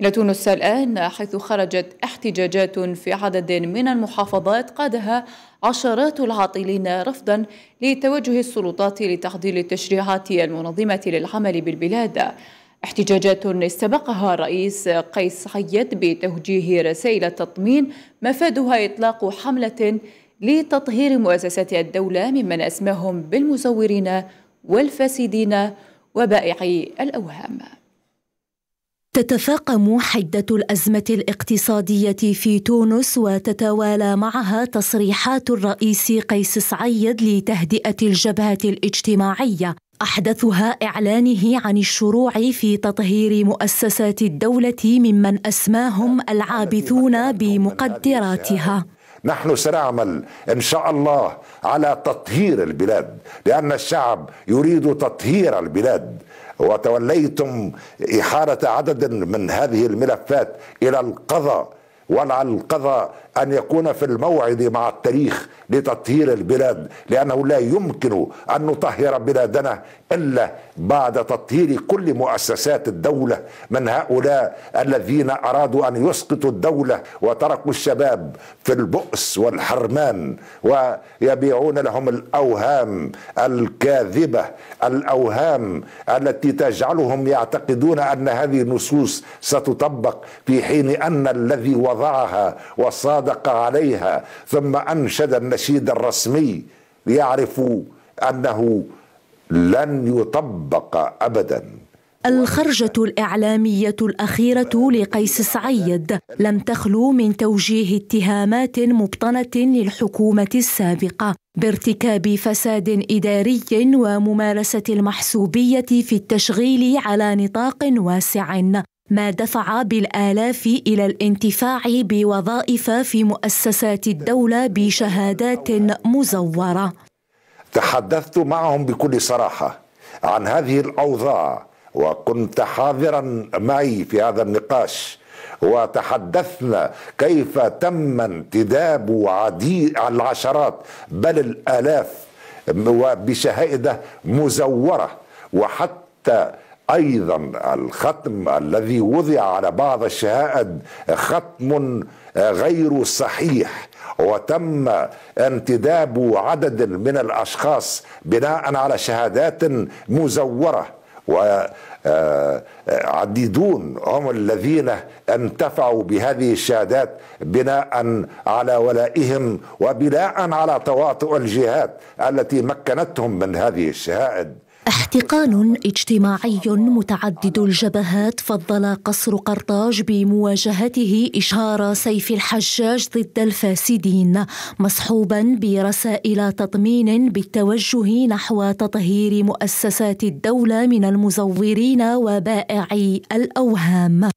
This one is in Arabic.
إلى تونس الآن حيث خرجت احتجاجات في عدد من المحافظات قادها عشرات العاطلين رفضا لتوجه السلطات لتعديل التشريعات المنظمة للعمل بالبلاد احتجاجات استبقها الرئيس قيس حيد بتوجيه رسائل تطمين مفادها إطلاق حملة لتطهير مؤسسات الدولة ممن أسماهم بالمزورين والفاسدين وبائعي الأوهام تتفاقم حدة الأزمة الاقتصادية في تونس وتتوالى معها تصريحات الرئيس قيس سعيد لتهدئة الجبهة الاجتماعية أحدثها إعلانه عن الشروع في تطهير مؤسسات الدولة ممن أسماهم العابثون بمقدراتها نحن سنعمل ان شاء الله على تطهير البلاد لان الشعب يريد تطهير البلاد وتوليتم إحالة عدد من هذه الملفات إلى القضاء ولعل القضاء أن يكون في الموعد مع التاريخ لتطهير البلاد لأنه لا يمكن أن نطهر بلادنا إلا بعد تطهير كل مؤسسات الدولة من هؤلاء الذين أرادوا أن يسقطوا الدولة وتركوا الشباب في البؤس والحرمان ويبيعون لهم الأوهام الكاذبة الأوهام التي تجعلهم يعتقدون أن هذه النصوص ستطبق في حين أن الذي وضعها وصاد صدق عليها ثم أنشد النشيد الرسمي ليعرفوا أنه لن يطبق أبداً الخرجة الإعلامية الأخيرة لقيس سعيد لم تخلو من توجيه اتهامات مبطنة للحكومة السابقة بارتكاب فساد إداري وممارسة المحسوبية في التشغيل على نطاق واسع ما دفع بالآلاف إلى الانتفاع بوظائف في مؤسسات الدولة بشهادات مزورة تحدثت معهم بكل صراحة عن هذه الأوضاع وكنت حاضرا معي في هذا النقاش وتحدثنا كيف تم انتداب العشرات بل الآلاف بشهاده مزورة وحتى ايضا الختم الذي وضع على بعض الشهائد ختم آه، غير صحيح وتم انتداب عدد من الاشخاص بناء على شهادات مزوره وعديدون آه، هم الذين انتفعوا بهذه الشهادات بناء على ولائهم وبناء على تواطؤ الجهات التي مكنتهم من هذه الشهائد احتقان اجتماعي متعدد الجبهات فضل قصر قرطاج بمواجهته اشهار سيف الحجاج ضد الفاسدين مصحوبا برسائل تطمين بالتوجه نحو تطهير مؤسسات الدوله من المزورين وبائعي الاوهام